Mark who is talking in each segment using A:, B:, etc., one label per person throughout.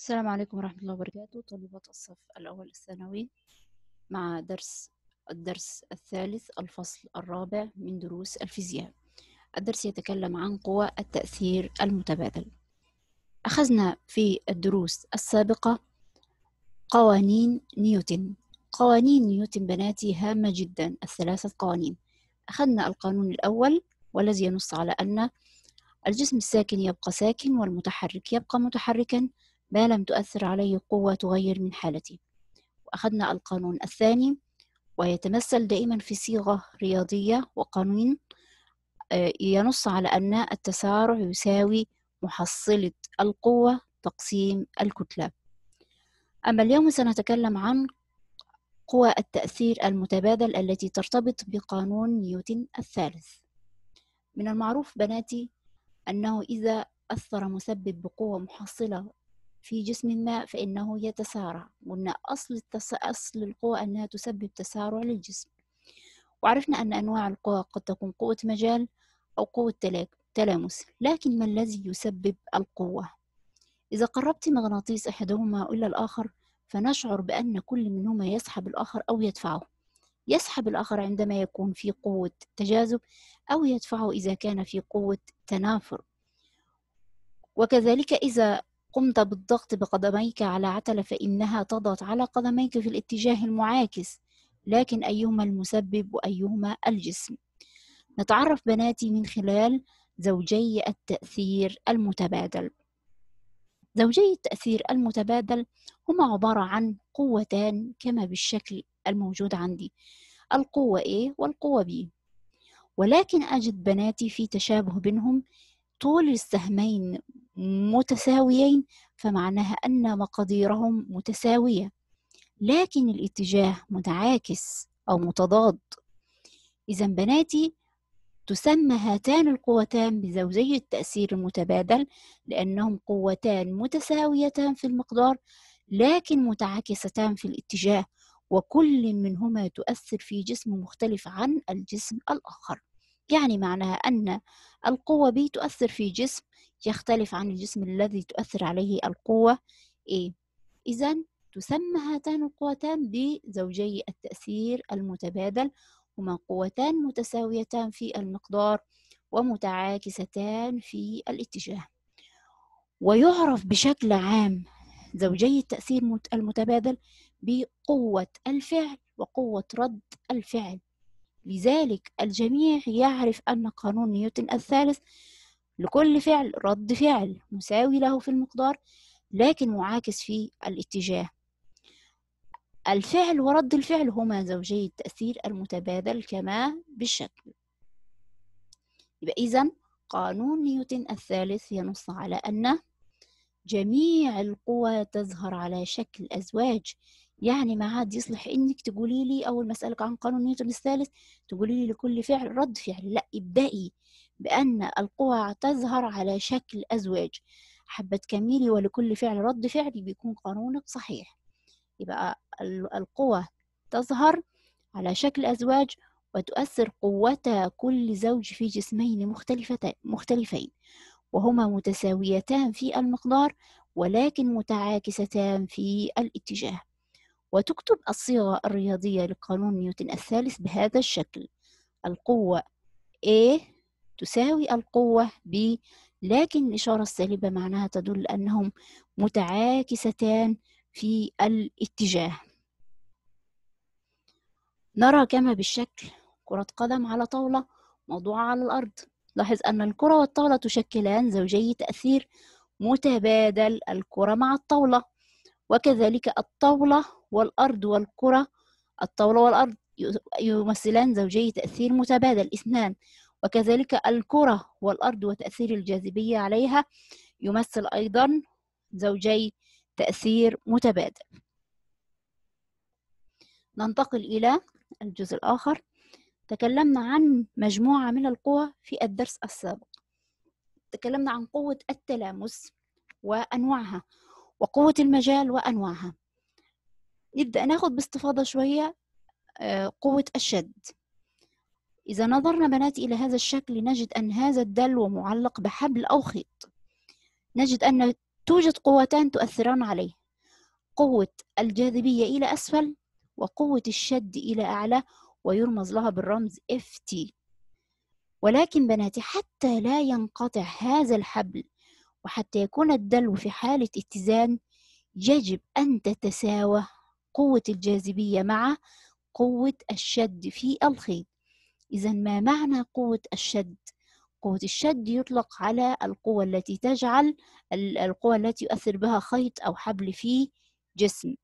A: السلام عليكم ورحمة الله وبركاته طلبات الصف الأول الثانوي مع درس الدرس الثالث الفصل الرابع من دروس الفيزياء الدرس يتكلم عن قوى التأثير المتبادل أخذنا في الدروس السابقة قوانين نيوتن قوانين نيوتن بناتي هامة جدا الثلاثة قوانين أخذنا القانون الأول والذي ينص على أن الجسم الساكن يبقى ساكن والمتحرك يبقى متحركا ما لم تؤثر عليه قوة تغير من حالتي وأخذنا القانون الثاني ويتمثل دائما في صيغة رياضية وقانون آه، ينص على أن التسارع يساوي محصلة القوة تقسيم الكتلة أما اليوم سنتكلم عن قوى التأثير المتبادل التي ترتبط بقانون نيوتن الثالث من المعروف بناتي أنه إذا أثر مسبب بقوة محصلة في جسم ما فإنه يتسارع قلنا أصل, التس... أصل القوة أنها تسبب تسارع للجسم وعرفنا أن أنواع القوى قد تكون قوة مجال أو قوة تلامس لكن ما الذي يسبب القوة؟ إذا قربت مغناطيس أحدهما إلى الآخر فنشعر بأن كل منهما يسحب الآخر أو يدفعه يسحب الآخر عندما يكون في قوة تجاذب أو يدفعه إذا كان في قوة تنافر وكذلك إذا قمت بالضغط بقدميك على عتلة فإنها تضغط على قدميك في الاتجاه المعاكس لكن أيهما المسبب وأيهما الجسم نتعرف بناتي من خلال زوجي التأثير المتبادل زوجي التأثير المتبادل هما عبارة عن قوتان كما بالشكل الموجود عندي القوة A والقوة B ولكن أجد بناتي في تشابه بينهم طول السهمين متساويين فمعناها أن مقاديرهم متساوية لكن الاتجاه متعاكس أو متضاد إذا بناتي تسمى هاتان القوتان بزوجية التأثير المتبادل لأنهم قوتان متساويتان في المقدار لكن متعاكستان في الاتجاه وكل منهما تؤثر في جسم مختلف عن الجسم الآخر يعني معناها أن القوة B تؤثر في جسم يختلف عن الجسم الذي تؤثر عليه القوة A إذا تسمى هاتان القوتان بزوجي التأثير المتبادل هما قوتان متساويتان في المقدار ومتعاكستان في الاتجاه ويعرف بشكل عام زوجي التأثير المتبادل بقوة الفعل وقوة رد الفعل لذلك الجميع يعرف أن قانون نيوتن الثالث لكل فعل رد فعل مساوي له في المقدار لكن معاكس في الاتجاه الفعل ورد الفعل هما زوجي التأثير المتبادل كما بالشكل يبقى إذن قانون نيوتن الثالث ينص على أن جميع القوى تظهر على شكل أزواج يعني ما عاد يصلح انك تقولي لي اول ما اسالك عن قانون نيوتن الثالث تقولي لي لكل فعل رد فعل لا ابدأي بأن القوى تظهر على شكل أزواج حبة كميلي ولكل فعل رد فعل بيكون قانونك صحيح يبقى القوى تظهر على شكل أزواج وتؤثر قوتا كل زوج في جسمين مختلفين وهما متساويتان في المقدار ولكن متعاكستان في الاتجاه وتكتب الصيغة الرياضية لقانون نيوتن الثالث بهذا الشكل القوة A تساوي القوة ب لكن الإشارة السالبة معناها تدل أنهم متعاكستان في الاتجاه نرى كما بالشكل كرة قدم على طاولة موضوعة على الأرض لاحظ أن الكرة والطاولة تشكلان زوجي تأثير متبادل الكرة مع الطاولة وكذلك الطاولة والأرض والكرة الطاولة والأرض يمثلان زوجي تأثير متبادل اثنان وكذلك الكرة والأرض وتأثير الجاذبية عليها يمثل أيضا زوجي تأثير متبادل ننتقل إلى الجزء الآخر تكلمنا عن مجموعة من القوى في الدرس السابق تكلمنا عن قوة التلامس وأنواعها وقوة المجال وأنواعها نبدأ ناخد باستفاضة شوية آه، قوة الشد إذا نظرنا بناتي إلى هذا الشكل نجد أن هذا الدلو معلق بحبل أو خيط نجد أن توجد قوتان تؤثران عليه قوة الجاذبية إلى أسفل وقوة الشد إلى أعلى ويرمز لها بالرمز FT ولكن بناتي حتى لا ينقطع هذا الحبل وحتى يكون الدلو في حالة اتزان يجب أن تتساوى قوة الجاذبية مع قوة الشد في الخيط إذا ما معنى قوة الشد؟ قوة الشد يطلق على القوة التي تجعل القوة التي يؤثر بها خيط أو حبل في جسم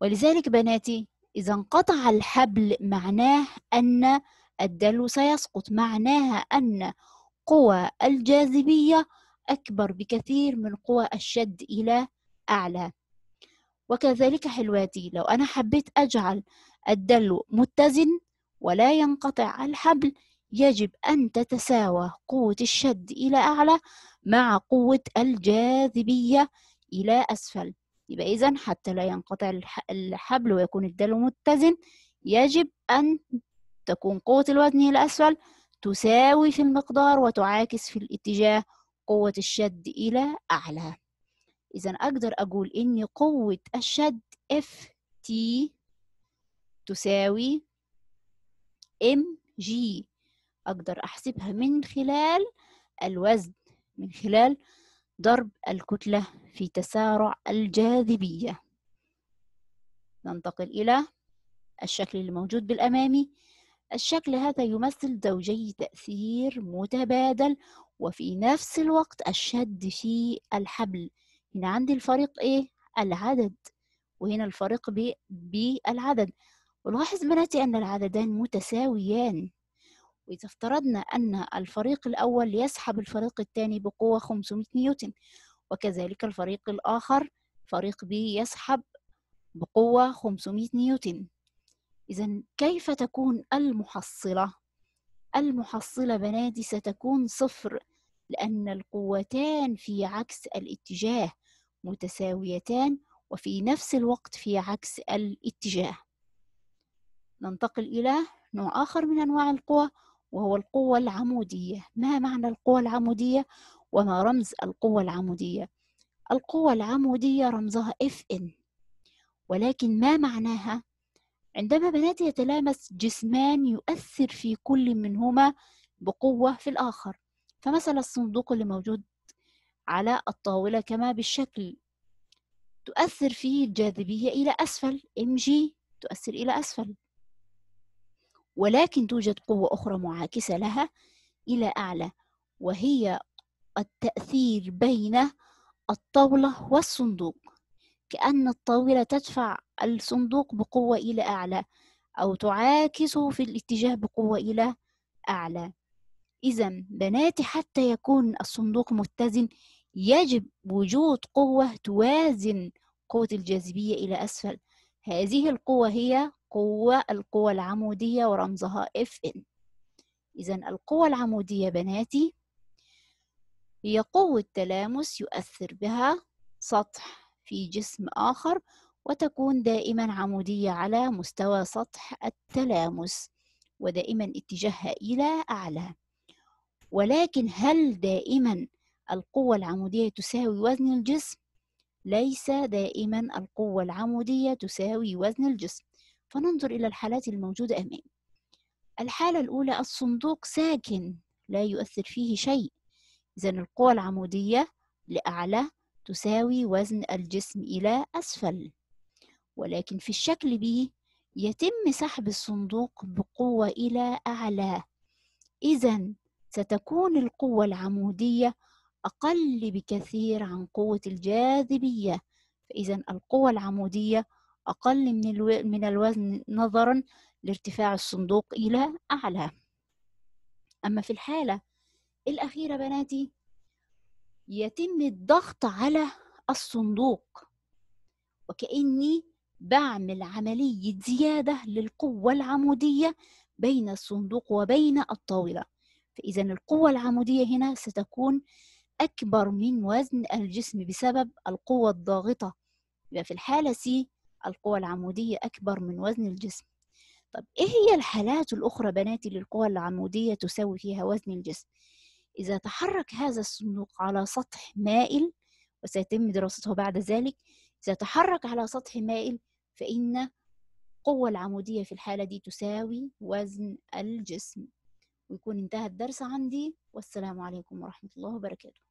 A: ولذلك بناتي إذا انقطع الحبل معناه أن الدلو سيسقط معناها أن قوى الجاذبية أكبر بكثير من قوى الشد إلى أعلى وكذلك حلواتي لو أنا حبيت أجعل الدلو متزن ولا ينقطع الحبل يجب أن تتساوى قوة الشد إلى أعلى مع قوة الجاذبية إلى أسفل يبقى إذن حتى لا ينقطع الحبل ويكون الدلو متزن يجب أن تكون قوة الوزن إلى أسفل تساوي في المقدار وتعاكس في الاتجاه قوة الشد إلى أعلى إذا أقدر أقول إن قوة الشد FT تساوي ام جي أقدر أحسبها من خلال الوزن من خلال ضرب الكتلة في تسارع الجاذبية ننتقل إلى الشكل الموجود بالأمامي الشكل هذا يمثل زوجي تأثير متبادل وفي نفس الوقت الشد في الحبل هنا عندي الفريق إيه؟ العدد وهنا الفريق بالعدد ولاحظ بناتي أن العددين متساويان وإذا افترضنا أن الفريق الأول يسحب الفريق الثاني بقوة 500 نيوتن وكذلك الفريق الآخر فريق بي يسحب بقوة 500 نيوتن إذا كيف تكون المحصلة؟ المحصلة بنادي ستكون صفر لأن القوتان في عكس الاتجاه متساويتان وفي نفس الوقت في عكس الاتجاه ننتقل إلى نوع آخر من أنواع القوى وهو القوة العمودية ما معنى القوة العمودية وما رمز القوة العمودية القوة العمودية رمزها Fn ولكن ما معناها عندما بنات يتلامس جسمان يؤثر في كل منهما بقوة في الآخر فمثلا الصندوق اللي موجود على الطاولة كما بالشكل تؤثر فيه الجاذبية إلى أسفل mg تؤثر إلى أسفل ولكن توجد قوة أخرى معاكسة لها إلى أعلى وهي التأثير بين الطاولة والصندوق كأن الطاولة تدفع الصندوق بقوة إلى أعلى أو تعاكسه في الاتجاه بقوة إلى أعلى إذا بناتي حتى يكون الصندوق متزن يجب وجود قوة توازن قوة الجاذبية إلى أسفل هذه القوة هي قوة القوة العمودية ورمزها Fn إذا القوة العمودية بناتي هي قوة تلامس يؤثر بها سطح في جسم آخر وتكون دائما عمودية على مستوى سطح التلامس ودائما اتجاهها إلى أعلى ولكن هل دائما القوة العمودية تساوي وزن الجسم؟ ليس دائما القوة العمودية تساوي وزن الجسم فننظر إلى الحالات الموجودة أمامي الحالة الأولى الصندوق ساكن لا يؤثر فيه شيء إذا القوة العمودية لأعلى تساوي وزن الجسم إلى أسفل ولكن في الشكل B يتم سحب الصندوق بقوة إلى أعلى إذا ستكون القوة العمودية أقل بكثير عن قوة الجاذبية فإذا القوة العمودية أقل من, الو... من الوزن نظرا لارتفاع الصندوق إلى أعلى أما في الحالة الأخيرة بناتي يتم الضغط على الصندوق وكأني بعمل عملية زيادة للقوة العمودية بين الصندوق وبين الطاولة فإذا القوة العمودية هنا ستكون أكبر من وزن الجسم بسبب القوة الضاغطة يبقى في الحالة سي القوة العمودية أكبر من وزن الجسم طب إيه هي الحالات الأخرى بناتي للقوة العمودية تساوي فيها وزن الجسم إذا تحرك هذا الصندوق على سطح مائل وسيتم دراسته بعد ذلك إذا تحرك على سطح مائل فإن القوة العمودية في الحالة دي تساوي وزن الجسم ويكون انتهى الدرس عندي والسلام عليكم ورحمة الله وبركاته